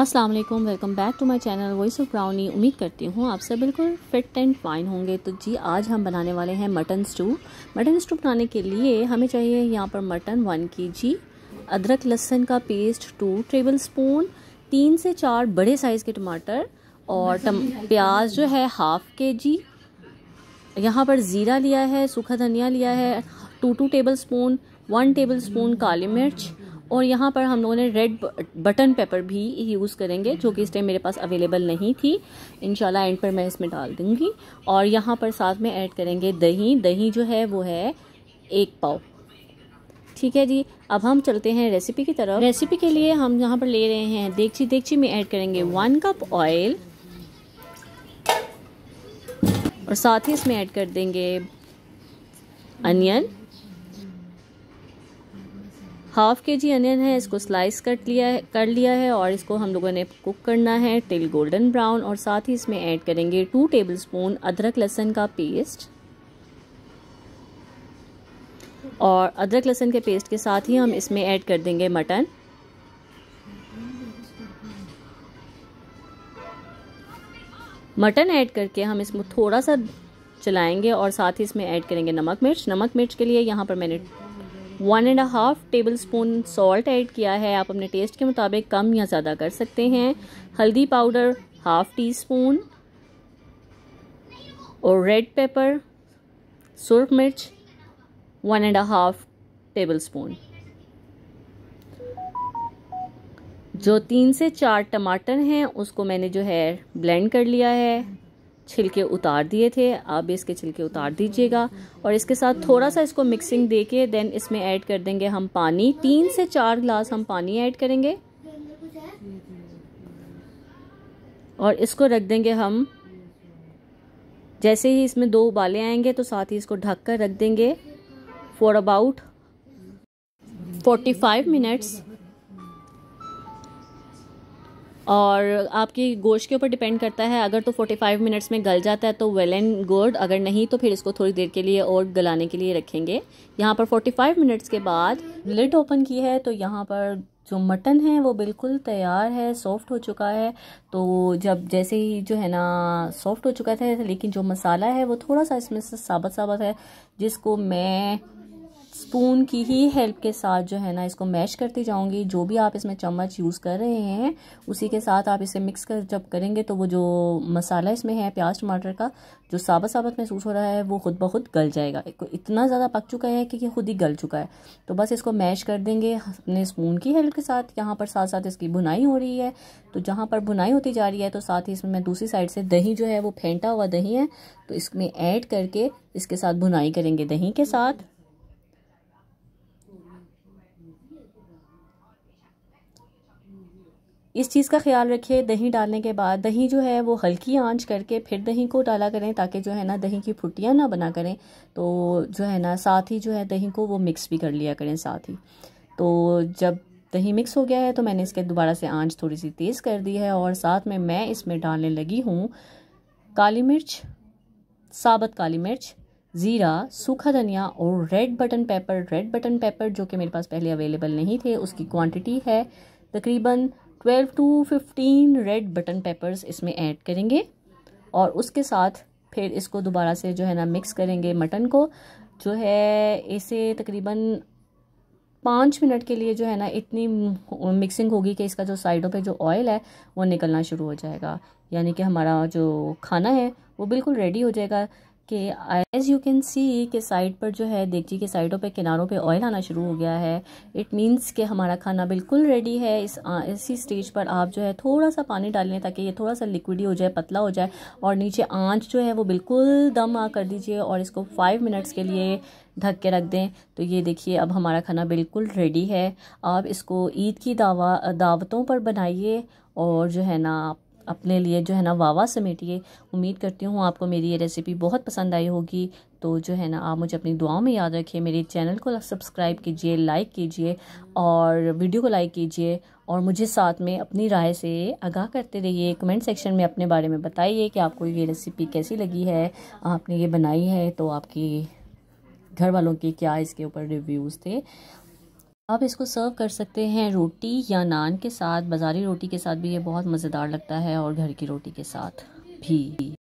अस्सलाम वालेकुम welcome back to my channel voice of Brownie उम्मीद करती हूँ आप सब बिल्कुल फिट एंड फाइन होंगे तो जी आज हम बनाने वाले हैं मटन स्टू मटन स्टू बनाने के लिए हमें चाहिए यहाँ पर मटन वन के जी अदरक लहसन का पेस्ट टू टेबल स्पून तीन से चार बड़े साइज़ के टमाटर और टम प्याज जो है हाफ़ के जी यहाँ पर ज़ीरा लिया है सूखा धनिया लिया है two two tablespoon one tablespoon काली मिर्च और यहाँ पर हम लोगों ने रेड बटन पेपर भी यूज़ करेंगे जो कि इस टाइम मेरे पास अवेलेबल नहीं थी इन एंड पर मैं इसमें डाल दूँगी और यहाँ पर साथ में ऐड करेंगे दही दही जो है वो है एक पाव ठीक है जी अब हम चलते हैं रेसिपी की तरफ रेसिपी के लिए हम यहाँ पर ले रहे हैं देगची देखिए में ऐड करेंगे वन कप ऑयल और साथ ही इसमें ऐड कर देंगे अनियन हाफ के जी अनियन है इसको स्लाइस कट लिया है कर लिया है और इसको हम लोगों ने कुक करना है टिल गोल्डन ब्राउन और साथ ही इसमें ऐड करेंगे टू टेबल स्पून अदरक लहसन का पेस्ट और अदरक लहसन के पेस्ट के साथ ही हम इसमें ऐड कर देंगे मटन मटन ऐड करके हम इसमें थोड़ा सा चलाएंगे और साथ ही इसमें ऐड करेंगे नमक मिर्च नमक मिर्च के लिए यहाँ पर मैंने one and half tablespoon salt add किया है आप अपने टेस्ट के मुताबिक कम या ज़्यादा कर सकते हैं हल्दी पाउडर हाफ टी स्पून और रेड पेपर सुरख मिर्च one and half tablespoon जो तीन से चार टमाटर हैं उसको मैंने जो है ब्लेंड कर लिया है छिलके उतार दिए थे आप इसके छिलके उतार दीजिएगा और इसके साथ थोड़ा सा इसको मिक्सिंग दे के देन इसमें ऐड कर देंगे हम पानी तीन से चार ग्लास हम पानी ऐड करेंगे और इसको रख देंगे हम जैसे ही इसमें दो उबाले आएंगे तो साथ ही इसको ढक कर रख देंगे फॉर अबाउट 45 मिनट्स और आपकी गोश्त के ऊपर डिपेंड करता है अगर तो 45 मिनट्स में गल जाता है तो वेल एंड गुड अगर नहीं तो फिर इसको थोड़ी देर के लिए और गलाने के लिए रखेंगे यहाँ पर 45 मिनट्स के बाद लिड ओपन की है तो यहाँ पर जो मटन है वो बिल्कुल तैयार है सॉफ़्ट हो चुका है तो जब जैसे ही जो है ना सॉफ़्ट हो चुका था लेकिन जो मसाला है वो थोड़ा सा इसमें से साबत साबत है जिसको मैं स्पून की ही हेल्प के साथ जो है ना इसको मैश करती जाऊंगी जो भी आप इसमें चम्मच यूज़ कर रहे हैं उसी के साथ आप इसे मिक्स कर जब करेंगे तो वो जो मसाला इसमें है प्याज टमाटर का जो साबत साबत महसूस हो रहा है वो खुद ब खुद गल जाएगा इतना ज़्यादा पक चुका है कि ये खुद ही गल चुका है तो बस इसको मैश कर देंगे अपने स्पून की हेल्प के साथ यहाँ पर साथ साथ इसकी बुनाई हो रही है तो जहाँ पर बुनाई होती जा रही है तो साथ ही इसमें मैं दूसरी साइड से दही जो है वो फेंटा हुआ दही है तो इसमें ऐड करके इसके साथ बुनाई करेंगे दही के साथ इस चीज़ का ख्याल रखिए दही डालने के बाद दही जो है वो हल्की आंच करके फिर दही को डाला करें ताकि जो है ना दही की फुटियाँ ना बना करें तो जो है ना साथ ही जो है दही को वो मिक्स भी कर लिया करें साथ ही तो जब दही मिक्स हो गया है तो मैंने इसके दोबारा से आंच थोड़ी सी तेज़ कर दी है और साथ में मैं इसमें डालने लगी हूँ काली मिर्च साबत काली मिर्च ज़ीरा सूखा धनिया और red button pepper red button pepper जो कि मेरे पास पहले अवेलेबल नहीं थे उसकी क्वांटिटी है तकरीबन 12 टू 15 रेड बटन पेपर्स इसमें ऐड करेंगे और उसके साथ फिर इसको दोबारा से जो है ना मिक्स करेंगे मटन को जो है इसे तकरीबन पाँच मिनट के लिए जो है ना इतनी मिक्सिंग होगी कि इसका जो साइडों पे जो ऑयल है वो निकलना शुरू हो जाएगा यानी कि हमारा जो खाना है वो बिल्कुल रेडी हो जाएगा कि एज़ यू कैन सी के साइड पर जो है देखिए के साइडों पे किनारों पे ऑयल आना शुरू हो गया है इट मींस कि हमारा खाना बिल्कुल रेडी है इस आ, इसी स्टेज पर आप जो है थोड़ा सा पानी डाल लें ताकि ये थोड़ा सा लिक्विडी हो जाए पतला हो जाए और नीचे आँच जो है वो बिल्कुल दम आ कर दीजिए और इसको फाइव मिनट्स के लिए ढक के रख दें तो ये देखिए अब हमारा खाना बिल्कुल रेडी है आप इसको ईद की दावा दावतों पर बनाइए और जो है ना अपने लिए जो है ना वावा समेटिए उम्मीद करती हूँ आपको मेरी ये रेसिपी बहुत पसंद आई होगी तो जो है ना आप मुझे अपनी दुआओं में याद रखिए मेरे चैनल को सब्सक्राइब कीजिए लाइक कीजिए और वीडियो को लाइक कीजिए और मुझे साथ में अपनी राय से आगाह करते रहिए कमेंट सेक्शन में अपने बारे में बताइए कि आपको ये रेसिपी कैसी लगी है आपने ये बनाई है तो आपकी घर वालों के क्या इसके ऊपर रिव्यूज़ थे आप इसको सर्व कर सकते हैं रोटी या नान के साथ बाज़ारी रोटी के साथ भी ये बहुत मज़ेदार लगता है और घर की रोटी के साथ भी